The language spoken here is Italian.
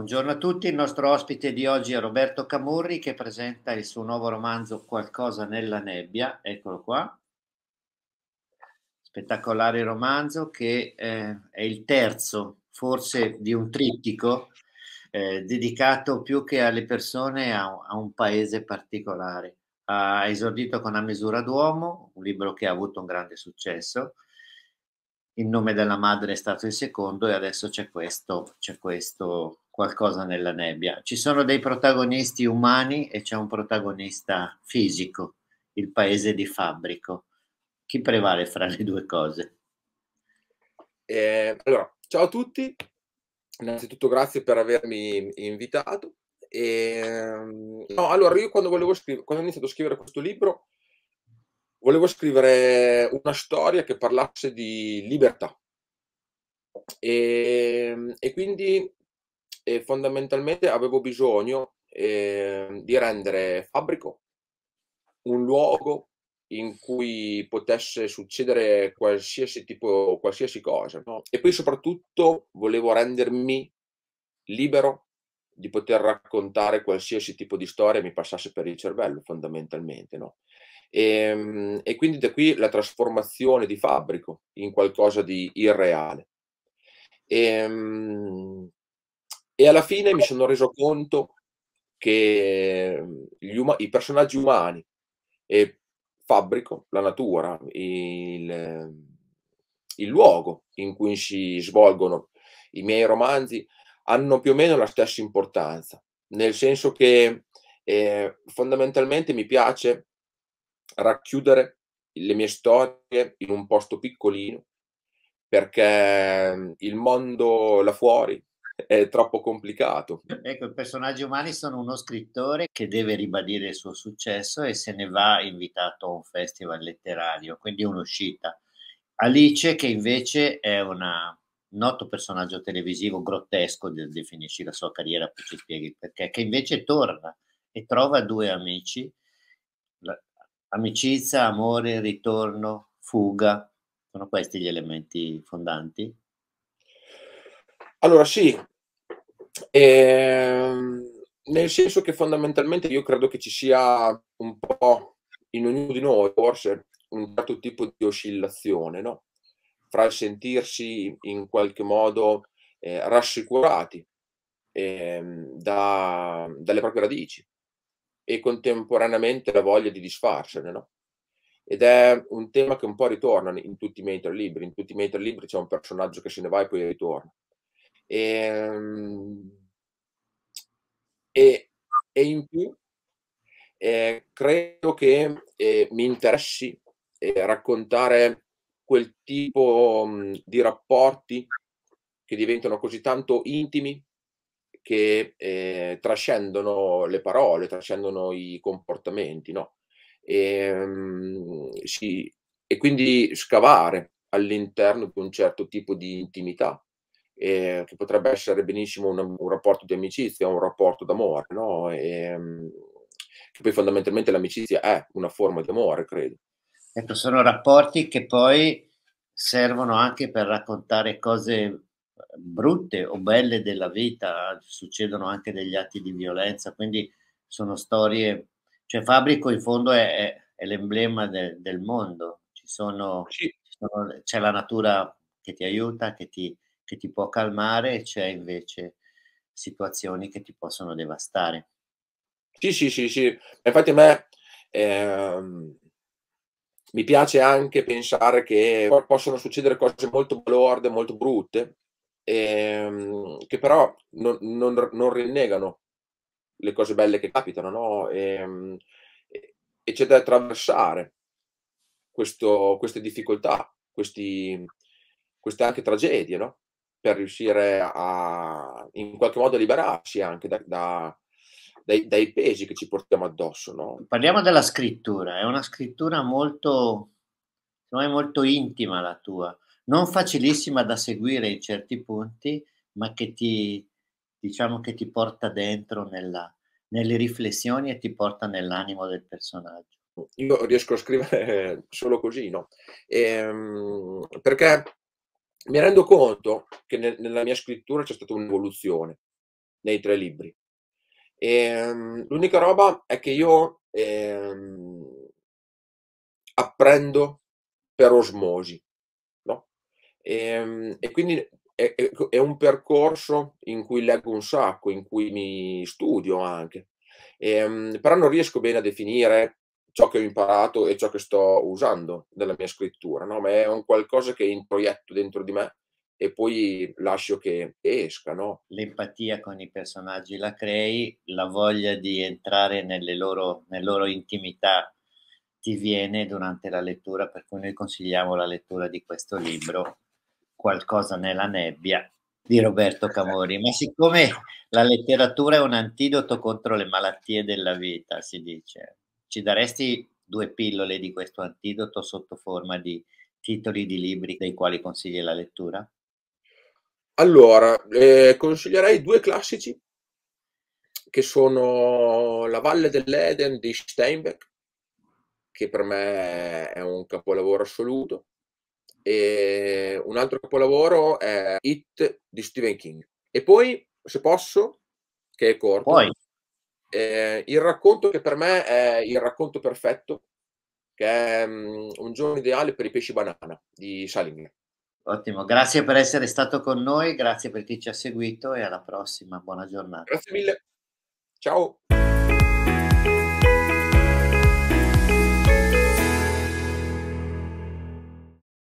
Buongiorno a tutti, il nostro ospite di oggi è Roberto Camurri che presenta il suo nuovo romanzo Qualcosa nella nebbia, eccolo qua. Spettacolare romanzo che eh, è il terzo, forse di un trittico, eh, dedicato più che alle persone a, a un paese particolare. Ha esordito con A misura d'uomo, un libro che ha avuto un grande successo, il nome della madre è stato il secondo e adesso c'è questo, c'è questo qualcosa nella nebbia. Ci sono dei protagonisti umani e c'è un protagonista fisico, il paese di Fabbrico. Chi prevale fra le due cose? Eh, allora, ciao a tutti. Innanzitutto grazie per avermi invitato. E, ehm, no, allora io quando, volevo scrivere, quando ho iniziato a scrivere questo libro volevo scrivere una storia che parlasse di libertà. E, ehm, e, quindi e fondamentalmente avevo bisogno eh, di rendere fabbrico un luogo in cui potesse succedere qualsiasi tipo, qualsiasi cosa. No? E poi soprattutto volevo rendermi libero di poter raccontare qualsiasi tipo di storia mi passasse per il cervello, fondamentalmente. No? E, ehm, e quindi da qui la trasformazione di fabbrico in qualcosa di irreale. E, ehm, e alla fine mi sono reso conto che um- i personaggi umani e fabbrico, la natura, il, il luogo in cui si svolgono i miei romanzi hanno più o meno la stessa importanza, nel senso che eh, fondamentalmente mi piace racchiudere le mie storie in un posto piccolino, perché ehm, il mondo là fuori, è troppo complicato. Ecco, i personaggi umani sono uno scrittore che deve ribadire il suo successo e se ne va invitato a un festival letterario, quindi è un'uscita. Alice, che invece è una, un noto personaggio televisivo grottesco, definisci la sua carriera, poi ci spieghi perché, che invece torna e trova due amici, amicizia, amore, ritorno, fuga, sono questi gli elementi fondanti? Allora sì, e, ehm, nel senso che fondamentalmente io credo che ci sia un po' in ognuno di noi forse un certo tipo di oscillazione, no? Fra il sentirsi in qualche modo eh, rassicurati eh, da, dalle proprie radici e contemporaneamente la voglia di disfarsene, no? Ed è un tema che un po' ritorna in tutti i mentor libri, in tutti i mentor libri c'è un personaggio che se ne va e poi ritorna. E, ehm, e, e in più eh, credo che eh, mi interessi eh, raccontare quel tipo mh, mm, di rapporti che diventano così tanto intimi che eh, trascendono le parole, trascendono i comportamenti, no? E, ehm, mh, sì, e quindi scavare all'interno di un certo tipo di intimità eh, che potrebbe essere benissimo un, un, rapporto di amicizia, un rapporto d'amore, no? E, ehm, che poi fondamentalmente l'amicizia è una forma di amore, credo. Ecco, sono rapporti che poi servono anche per raccontare cose brutte o belle della vita, succedono anche degli atti di violenza, quindi sono storie, cioè Fabrico in fondo è, è, è l'emblema de, del mondo, ci sono, sì. ci sono, c'è la natura che ti aiuta, che ti, che ti può calmare e c'è invece situazioni che ti possono devastare. Sì, sì, sì, sì. Infatti a me ehm, mi piace anche pensare che possono succedere cose molto lorde, molto brutte, ehm, che però non, non, non, rinnegano le cose belle che capitano, no? Ehm, e, e c'è da attraversare questo, queste difficoltà, questi, queste anche tragedie, no? per riuscire a in qualche modo liberarci anche da, da, dai, dai, pesi che ci portiamo addosso. No? Parliamo della scrittura, è una scrittura molto, molto intima la tua, non facilissima da seguire in certi punti, ma che ti, diciamo che ti porta dentro nella, nelle riflessioni e ti porta nell'animo del personaggio. Io riesco a scrivere solo così, no? E, ehm, perché mi rendo conto che nel, nella mia scrittura c'è stata un'evoluzione nei tre libri. E, um, l'unica roba è che io um, apprendo per osmosi, no? E, um, e quindi è, è, è, un percorso in cui leggo un sacco, in cui mi studio anche, e, ehm, però non riesco bene a definire ciò che ho imparato e ciò che sto usando nella mia scrittura, no? ma è un qualcosa che introietto dentro di me e poi lascio che esca. No? L'empatia con i personaggi la crei, la voglia di entrare nelle loro, nelle loro intimità ti viene durante la lettura, per cui noi consigliamo la lettura di questo libro, Qualcosa nella nebbia, di Roberto Camori. Ma siccome la letteratura è un antidoto contro le malattie della vita, si dice, ci daresti due pillole di questo antidoto sotto forma di titoli di libri dei quali consigli la lettura? Allora, eh, consiglierei due classici che sono La valle dell'Eden di Steinbeck, che per me è un capolavoro assoluto, e un altro capolavoro è It di Stephen King. E poi, se posso, che è corto, poi. Eh, il racconto che per me è il racconto perfetto, che è um, un giorno ideale per i pesci banana di Salim. Ottimo, grazie per essere stato con noi, grazie per chi ci ha seguito e alla prossima, buona giornata. Grazie mille, ciao.